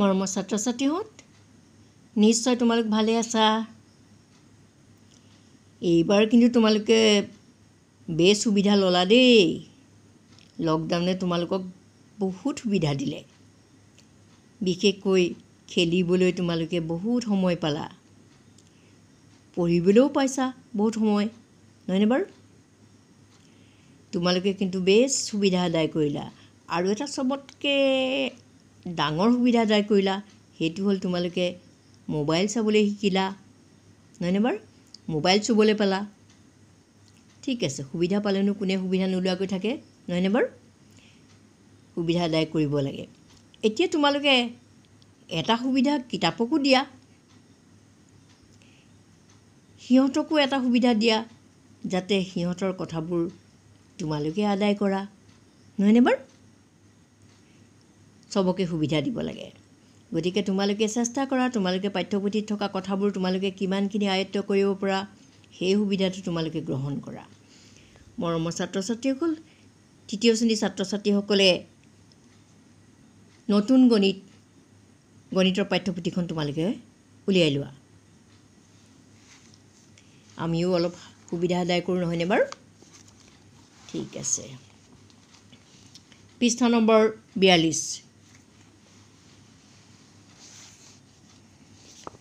মৰমৰ ছাত্ৰ ছাত্ৰীহঁত নিশ্চয় তোমালোক ভালে আছা এইবাৰ কিন্তু তোমালোকে বেছ সুবিধা ল'লা দেই লকডাউনে তোমালোকক বহুত সুবিধা দিলে বিশেষকৈ খেলিবলৈ তোমালোকে বহুত সময় পালা পঢ়িবলৈও পাইছা বহুত সময় নহয়নে বাৰু তোমালোকে কিন্তু বেছ সুবিধা আদায় কৰিলা আৰু এটা চবতকৈ ডাঙৰ সুবিধা আদায় কৰিলা সেইটো হ'ল তোমালোকে মোবাইল চাবলৈ শিকিলা নহয়নে বাৰু মোবাইল চুবলৈ পালা ঠিক আছে সুবিধা পালেনো কোনে সুবিধা নোলোৱাকৈ থাকে নহয়নে বাৰু সুবিধা আদায় কৰিব লাগে এতিয়া তোমালোকে এটা সুবিধা কিতাপকো দিয়া সিহঁতকো এটা সুবিধা দিয়া যাতে সিহঁতৰ কথাবোৰ তোমালোকে আদায় কৰা নহয়নে বাৰু চবকে সুবিধা দিব লাগে গতিকে তোমালোকে চেষ্টা কৰা তোমালোকে পাঠ্যপুথিত থকা কথাবোৰ তোমালোকে কিমানখিনি আয়ত্ব কৰিব পৰা সেই সুবিধাটো তোমালোকে গ্ৰহণ কৰা মৰমৰ ছাত্ৰ ছাত্ৰীসকল তৃতীয় শ্ৰেণীৰ ছাত্ৰ ছাত্ৰীসকলে নতুন গণিত গণিতৰ পাঠ্যপুথিখন তোমালোকে উলিয়াই লোৱা আমিও অলপ সুবিধা আদায় কৰোঁ নহয়নে বাৰু ঠিক আছে পৃষ্ঠা নম্বৰ বিয়াল্লিছ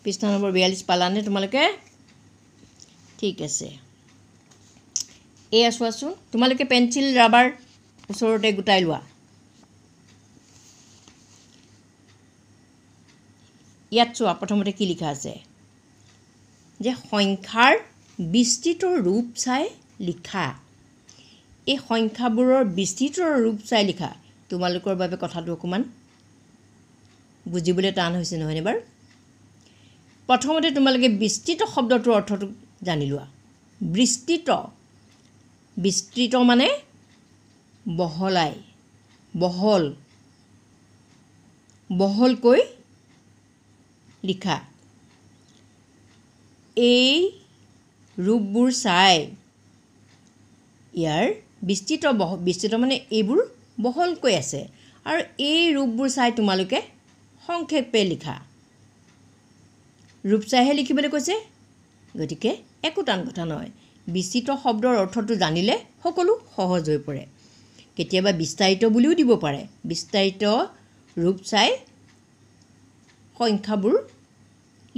পৃষ্ঠা নম্বৰ বিয়াল্লিছ পালানে তোমালোকে ঠিক আছে এয়া চোৱাচোন তোমালোকে পেঞ্চিল ৰাবাৰ ওচৰতে গোটাই লোৱা ইয়াত চোৱা প্ৰথমতে কি লিখা আছে যে সংখ্যাৰ বিস্তৃত ৰূপ চাই লিখা এই সংখ্যাবোৰৰ বিস্তৃত ৰূপ চাই লিখা তোমালোকৰ বাবে কথাটো অকণমান বুজিবলৈ টান হৈছে নহয়নে বাৰু প্ৰথমতে তোমালোকে বিস্তৃত শব্দটোৰ অৰ্থটো জানি লোৱা বিস্তৃত বিস্তৃত মানে বহলাই বহল বহলকৈ লিখা এই ৰূপবোৰ চাই ইয়াৰ বিস্তৃত বহ বিস্তৃত মানে এইবোৰ বহলকৈ আছে আৰু এই ৰূপবোৰ চাই তোমালোকে সংক্ষেপে লিখা ৰূপচাইহে লিখিবলৈ কৈছে গতিকে একো টান কথা নহয় বিস্তৃত শব্দৰ অৰ্থটো জানিলে সকলো সহজ হৈ পৰে কেতিয়াবা বিস্তাৰিত বুলিও দিব পাৰে বিস্তাৰিত ৰূপ চাই সংখ্যাবোৰ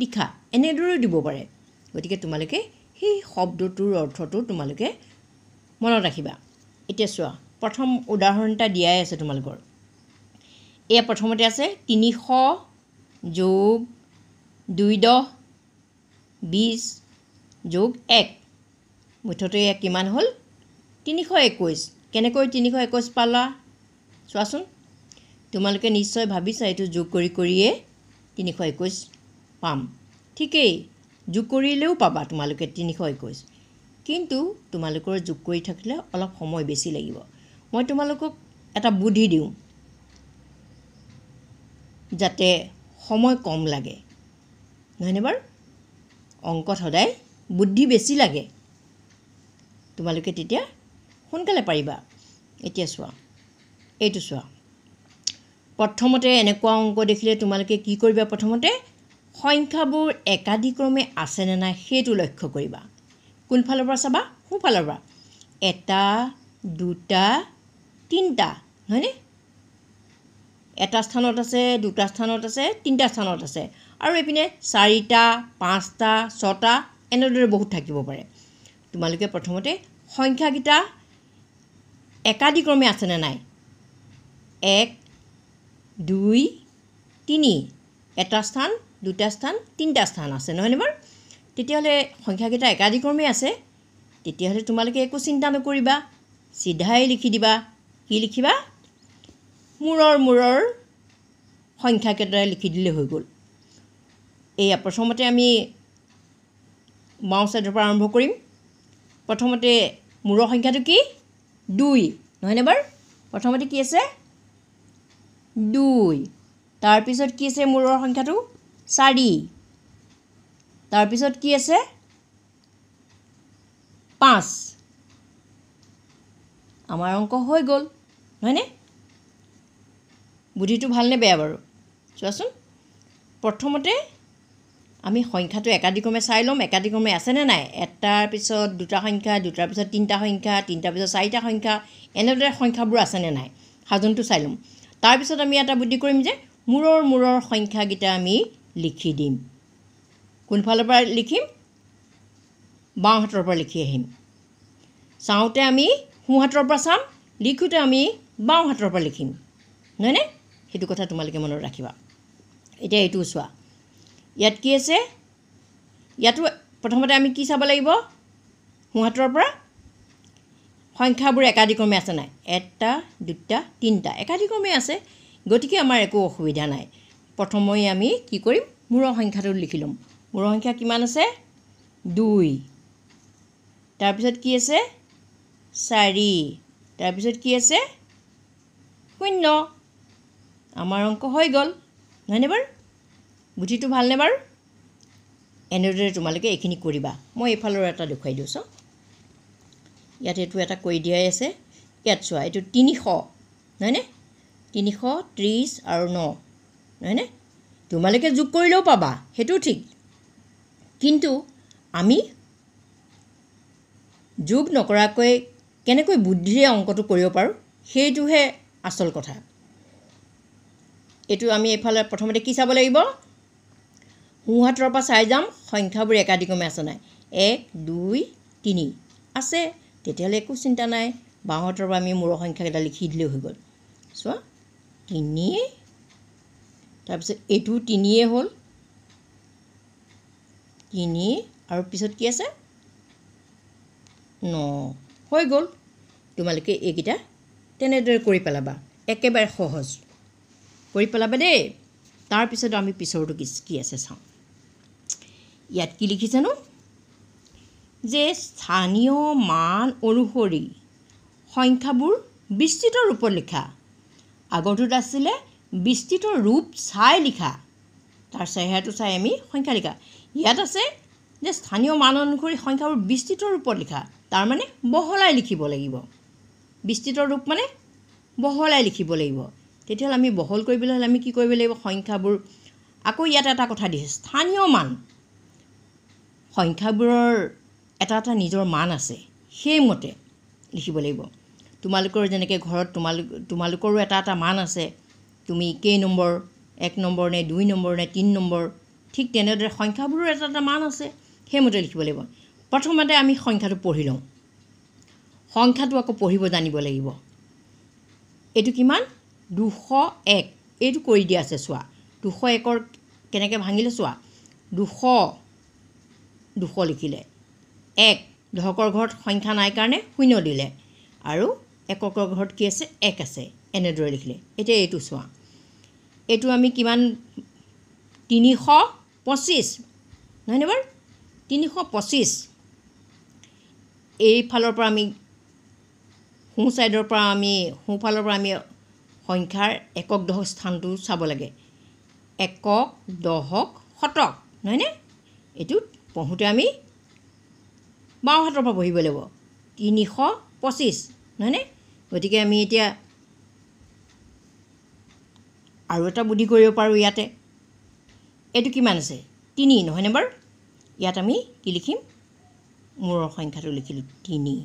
লিখা এনেদৰেও দিব পাৰে গতিকে তোমালোকে সেই শব্দটোৰ অৰ্থটো তোমালোকে মনত ৰাখিবা এতিয়া চোৱা প্ৰথম উদাহৰণ এটা দিয়াই আছে তোমালোকৰ এয়া প্ৰথমতে আছে তিনিশ যোগ দুই দহ বিছ যোগ এক মুঠতে ইয়াক কিমান হ'ল তিনিশ একৈছ কেনেকৈ তিনিশ একৈছ পালা চোৱাচোন তোমালোকে নিশ্চয় ভাবিছা এইটো যোগ কৰি কৰিয়ে তিনিশ একৈছ পাম ঠিকেই যোগ কৰিলেও পাবা তোমালোকে তিনিশ একৈছ কিন্তু তোমালোকৰ যোগ কৰি থাকিলে অলপ সময় বেছি লাগিব মই তোমালোকক এটা বুদ্ধি দিওঁ যাতে সময় কম লাগে নহয়নে বাৰু অংকত সদায় বুদ্ধি বেছি লাগে তোমালোকে তেতিয়া সোনকালে পাৰিবা এতিয়া চোৱা এইটো চোৱা প্ৰথমতে এনেকুৱা অংক দেখিলে তোমালোকে কি কৰিবা প্ৰথমতে সংখ্যাবোৰ একাধিক্ৰমে আছেনে নাই সেইটো লক্ষ্য কৰিবা কোনফালৰ পৰা চাবা সোঁফালৰ পৰা এটা দুটা তিনিটা হয়নে এটা স্থানত আছে দুটা স্থানত আছে তিনিটা স্থানত আছে আৰু এইপিনে চাৰিটা পাঁচটা ছটা এনেদৰে বহুত থাকিব পাৰে তোমালোকে প্ৰথমতে সংখ্যাকেইটা একাদিক্ৰমে আছেনে নাই এক দুই তিনি এটা স্থান দুটা স্থান তিনিটা স্থান আছে নহয়নে বাৰু তেতিয়াহ'লে সংখ্যাকেইটা একাদিক্ৰমে আছে তেতিয়াহ'লে তোমালোকে একো চিন্তা নকৰিবা চিধাই লিখি দিবা কি লিখিবা মূৰৰ মূৰৰ সংখ্যাকেইটাৰে লিখি দিলে হৈ গ'ল এয়া প্ৰথমতে আমি বাওঁ চাইডৰ পৰা আৰম্ভ কৰিম প্ৰথমতে মূৰৰ সংখ্যাটো কি দুই নহয়নে বাৰু প্ৰথমতে কি আছে দুই তাৰপিছত কি আছে মূৰৰ সংখ্যাটো চাৰি তাৰপিছত কি আছে পাঁচ আমাৰ অংক হৈ গ'ল নহয়নে বুদ্ধিটো ভালনে বেয়া বাৰু চোৱাচোন প্ৰথমতে আমি সংখ্যাটো একাধিক্ৰমে চাই ল'ম একাধিক্ৰমে আছেনে নাই এটাৰ পিছত দুটা সংখ্যা দুটাৰ পিছত তিনিটা সংখ্যা তিনিটাৰ পিছত চাৰিটা সংখ্যা এনেদৰে সংখ্যাবোৰ আছেনে নাই সাজোনটো চাই ল'ম তাৰপিছত আমি এটা বুদ্ধি কৰিম যে মূৰৰ মূৰৰ সংখ্যাকেইটা আমি লিখি দিম কোনফালৰ পৰা লিখিম বাওঁহাতৰ পৰা লিখি আহিম চাওঁতে আমি সোঁহাতৰ পৰা চাম লিখোঁতে আমি বাওঁহাতৰ পৰা লিখিম নহয়নে সেইটো কথা তোমালোকে মনত ৰাখিবা এতিয়া এইটো চোৱা ইয়াত কি আছে ইয়াতো প্ৰথমতে আমি কি চাব লাগিব সোঁহাতৰ পৰা সংখ্যাবোৰ একাধিক্ৰমে আছে নাই এটা দুটা তিনিটা একাধিক্ৰমে আছে গতিকে আমাৰ একো অসুবিধা নাই প্ৰথমেই আমি কি কৰিম মূৰৰ সংখ্যাটো লিখি ল'ম মূৰৰ সংখ্যা কিমান আছে দুই তাৰপিছত কি আছে চাৰি তাৰপিছত কি আছে শূন্য আমাৰ অংক হৈ গ'ল হয়নে বাৰু বুদ্ধিটো ভালনে বাৰু এনেদৰে তোমালোকে এইখিনি কৰিবা মই এইফালৰ এটা দেখুৱাই দিওঁ চাওঁ ইয়াত এইটো এটা কৰি দিয়াই আছে ইয়াত চোৱা এইটো তিনিশ নহয়নে তিনিশ ত্ৰিছ আৰু ন নহয়নে তোমালোকে যোগ কৰিলেও পাবা সেইটোও ঠিক কিন্তু আমি যোগ নকৰাকৈ কেনেকৈ বুদ্ধিৰে অংকটো কৰিব পাৰোঁ সেইটোহে আচল কথা এইটো আমি এইফালে প্ৰথমতে কি চাব লাগিব সোঁহাতৰ পৰা চাই যাম সংখ্যাবোৰ একাধিক্ৰমে আছে নাই এক দুই তিনি আছে তেতিয়াহ'লে একো চিন্তা নাই বাওঁহাতৰ পৰা আমি মূৰৰ সংখ্যাকেইটা লিখি দিলেও হৈ গ'ল চোৱা তিনি তাৰপিছত এইটো তিনিয়ে হ'ল তিনি আৰু পিছত কি আছে ন হৈ গ'ল তোমালোকে এইকেইটা তেনেদৰে কৰি পেলাবা একেবাৰে সহজ কৰি পেলাবা দেই তাৰপিছত আমি পিছৰটো কি আছে চাওঁ ইয়াত কি লিখিছেনো যে স্থানীয় মান অনুসৰি সংখ্যাবোৰ বিস্তৃত ৰূপত লিখা আগৰটোত আছিলে বিস্তৃত ৰূপ চাই লিখা তাৰ চেহেৰাটো চাই আমি সংখ্যা লিখা ইয়াত আছে যে স্থানীয় মান অনুসৰি সংখ্যাবোৰ বিস্তৃত ৰূপত লিখা তাৰমানে বহলাই লিখিব লাগিব বিস্তৃত ৰূপ মানে বহলাই লিখিব লাগিব তেতিয়াহ'লে আমি বহল কৰিবলৈ হ'লে আমি কি কৰিব লাগিব সংখ্যাবোৰ আকৌ ইয়াত এটা কথা দিছে স্থানীয় মান সংখ্যাবোৰৰ এটা এটা নিজৰ মান আছে সেইমতে লিখিব লাগিব তোমালোকৰ যেনেকৈ ঘৰত তোমালোক তোমালোকৰো এটা এটা মান আছে তুমি কেই নম্বৰ এক নম্বৰ নে দুই নম্বৰ নে তিনি নম্বৰ ঠিক তেনেদৰে সংখ্যাবোৰৰ এটা এটা মান আছে সেইমতে লিখিব লাগিব প্ৰথমতে আমি সংখ্যাটো পঢ়ি লওঁ সংখ্যাটো আকৌ পঢ়িব জানিব লাগিব এইটো কিমান দুশ এক এইটো কৰি দিয়া আছে চোৱা দুশ একৰ কেনেকৈ ভাঙিলে চোৱা দুশ দুশ লিখিলে এক দশকৰ ঘৰত সংখ্যা নাই কাৰণে শূন্য দিলে আৰু এককৰ ঘৰত কি আছে এক আছে এনেদৰে লিখিলে এতিয়া এইটো চোৱা এইটো আমি কিমান তিনিশ পঁচিছ নহয়নে বাৰু তিনিশ পঁচিছ এইফালৰ পৰা আমি সোঁ ছাইডৰ পৰা আমি সোঁফালৰ পৰা আমি সংখ্যাৰ একক দহক স্থানটো চাব লাগে একক দহক শতক নহয়নে এইটো পঢ়োঁতে আমি হাতৰ পৰা বহিব লাগিব তিনিশ পঁচিছ নহয়নে গতিকে আমি এতিয়া আৰু এটা বুদ্ধি কৰিব পাৰোঁ ইয়াতে এইটো কিমান আছে তিনি নহয়নে বাৰু ইয়াত আমি কি লিখিম মূৰৰ সংখ্যাটো লিখিলোঁ তিনি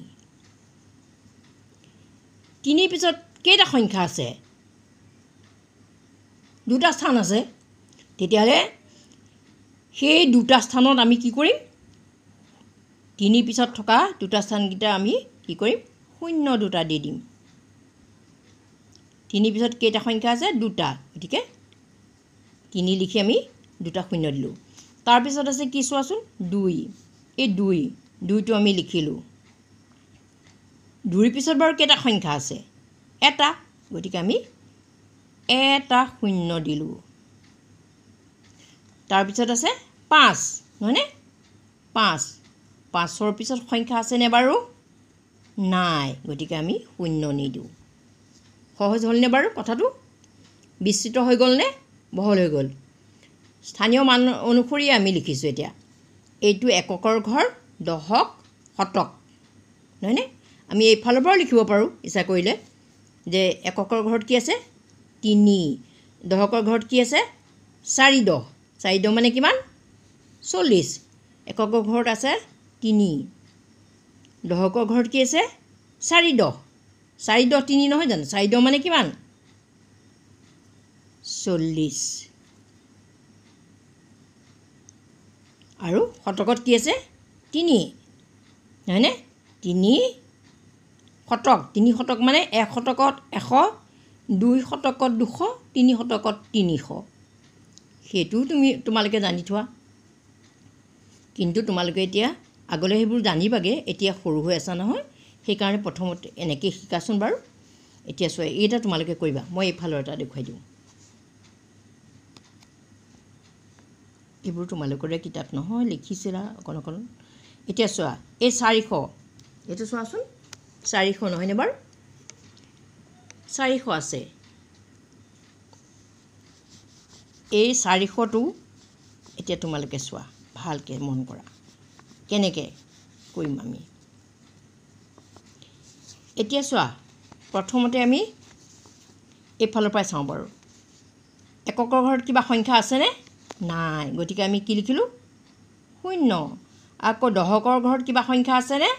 তিনিৰ পিছত কেইটা সংখ্যা আছে দুটা স্থান আছে তেতিয়াহ'লে সেই দুটা স্থানত আমি কি কৰিম তিনি পিছত থকা দুটা স্থানকেইটা আমি কি কৰিম শূন্য দুটা দি দিম তিনি পিছত কেইটা সংখ্যা আছে দুটা গতিকে তিনি লিখি আমি দুটা শূন্য দিলোঁ তাৰপিছত আছে কি চোৱাচোন দুই এই দুই দুইটো আমি লিখিলোঁ দুইৰ পিছত বাৰু কেইটা সংখ্যা আছে এটা গতিকে আমি এটা শূন্য দিলোঁ তাৰপিছত আছে পাঁচ নহয়নে পাঁচ পাঁচৰ পিছত সংখ্যা আছেনে বাৰু নাই গতিকে আমি শূন্য নিদিওঁ সহজ হ'লনে বাৰু কথাটো বিস্তৃত হৈ গ'লনে বহল হৈ গ'ল স্থানীয় মান অনুসৰিয়ে আমি লিখিছোঁ এতিয়া এইটো এককৰ ঘৰ দশক শতক নহয়নে আমি এইফালৰ পৰাও লিখিব পাৰোঁ ইচ্ছা কৰিলে যে এককৰ ঘৰত কি আছে তিনি দশকৰ ঘৰত কি আছে চাৰি দহ চাৰি দহ মানে কিমান চল্লিছ এককৰ ঘৰত আছে তিনি দহকৰ ঘৰত কি আছে চাৰি দহ চাৰি দহ তিনি নহয় জানো চাৰি দহ মানে কিমান চল্লিছ আৰু শতকত কি আছে তিনি হয়নে তিনি শতক তিনি শতক মানে এক শতকত এশ দুই শতকত দুশ তিনি শতকত তিনিশ সেইটোও তুমি তোমালোকে জানি থোৱা কিন্তু তোমালোকে এতিয়া আগলৈ সেইবোৰ জানিবাগে এতিয়া সৰু হৈ আছা নহয় সেইকাৰণে প্ৰথমতে এনেকৈয়ে শিকাচোন বাৰু এতিয়া চোৱা এইটা তোমালোকে কৰিবা মই এইফালৰ এটা দেখুৱাই দিওঁ এইবোৰ তোমালোকৰে কিতাপ নহয় লিখিছিলা অকণ অকণ এতিয়া চোৱা এই চাৰিশ এইটো চোৱাচোন চাৰিশ নহয়নে বাৰু চাৰিশ আছে এই চাৰিশটো এতিয়া তোমালোকে চোৱা ভালকৈ মন কৰা কেনেকৈ কৰিম আমি এতিয়া চোৱা প্ৰথমতে আমি এইফালৰ পৰাই চাওঁ বাৰু এককৰ ঘৰত কিবা সংখ্যা আছেনে নাই গতিকে আমি কি লিখিলোঁ শূন্য আকৌ দহকৰ ঘৰত কিবা সংখ্যা আছেনে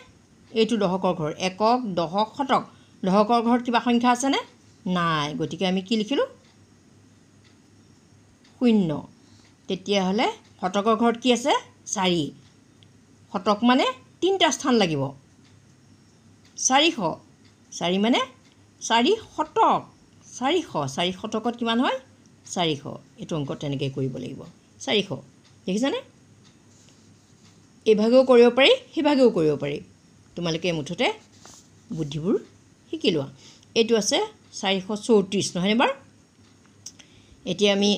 এইটো দহকৰ ঘৰ একক দশক শতক দহকৰ ঘৰত কিবা সংখ্যা আছেনে নাই গতিকে আমি কি লিখিলোঁ শূন্য তেতিয়াহ'লে শতকৰ ঘৰত কি আছে চাৰি শতক মানে তিনিটা স্থান লাগিব চাৰিশ চাৰি মানে চাৰি শতক চাৰিশ চাৰি শতকত কিমান হয় চাৰিশ এইটো অংক তেনেকৈ কৰিব লাগিব চাৰিশ দেখিছানে এইভাগেও কৰিব পাৰি সেইভাগেও কৰিব পাৰি তোমালোকে মুঠতে বুদ্ধিবোৰ শিকি লোৱা এইটো আছে চাৰিশ চৌত্ৰিছ নহয়নে বাৰু এতিয়া আমি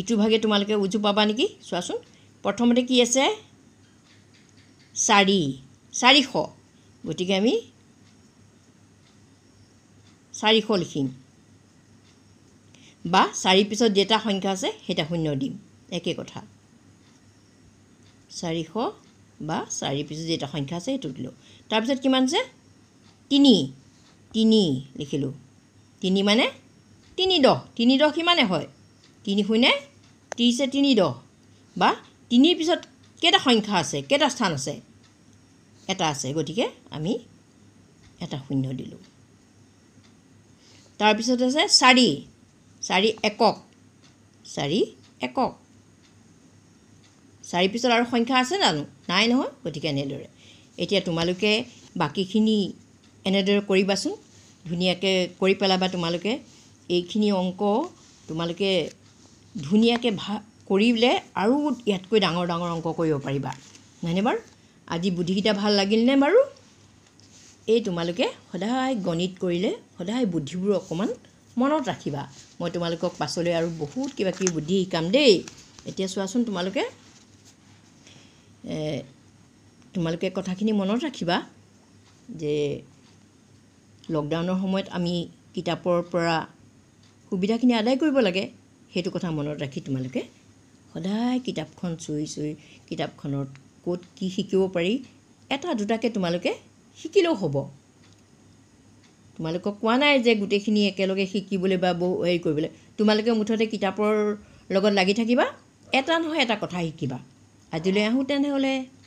ইটো ভাগে তোমালোকে উজু পাবা নেকি চোৱাচোন প্ৰথমতে কি আছে চাৰি চাৰিশ গতিকে আমি চাৰিশ লিখিম বা চাৰি পিছত যেটা সংখ্যা আছে সেইটা শূন্য দিম একে কথা চাৰিশ বা চাৰিৰ পিছত যেটা সংখ্যা আছে সেইটো দিলোঁ তাৰপিছত কিমান আছে তিনি তিনি লিখিলোঁ তিনি মানে তিনি দহ তিনি দহ কিমানে হয় তিনি শূন্য ত্ৰিছে তিনি দহ বা তিনিৰ পিছত কেইটা সংখ্যা আছে কেইটা স্থান আছে এটা আছে গতিকে আমি এটা শূন্য দিলোঁ তাৰপিছত আছে চাৰি চাৰি একক চাৰি একক চাৰি পিছত আৰু সংখ্যা আছে জানো নাই নহয় গতিকে এনেদৰে এতিয়া তোমালোকে বাকীখিনি এনেদৰে কৰিবাচোন ধুনীয়াকৈ কৰি পেলাবা তোমালোকে এইখিনি অংক তোমালোকে ধুনীয়াকৈ ভা কৰিলে আৰু ইয়াতকৈ ডাঙৰ ডাঙৰ অংক কৰিব পাৰিবা নাইনে বাৰু আজি বুদ্ধিকেইটা ভাল লাগিলনে বাৰু এই তোমালোকে সদায় গণিত কৰিলে সদায় বুদ্ধিবোৰ অকণমান মনত ৰাখিবা মই তোমালোকক পাছলৈ আৰু বহুত কিবা কিবি বুদ্ধি শিকাম দেই এতিয়া চোৱাচোন তোমালোকে তোমালোকে কথাখিনি মনত ৰাখিবা যে লকডাউনৰ সময়ত আমি কিতাপৰ পৰা সুবিধাখিনি আদায় কৰিব লাগে সেইটো কথা মনত ৰাখি তোমালোকে সদায় কিতাপখন চুই চুই কিতাপখনত ক'ত কি শিকিব পাৰি এটা দুটাকৈ তোমালোকে শিকিলেও হ'ব তোমালোকক কোৱা নাই যে গোটেইখিনি একেলগে শিকিবলৈ বা বহু হেৰি কৰিবলৈ তোমালোকে মুঠতে কিতাপৰ লগত লাগি থাকিবা এটা নহয় এটা কথা শিকিবা আজিলৈ আহোঁ তেনেহ'লে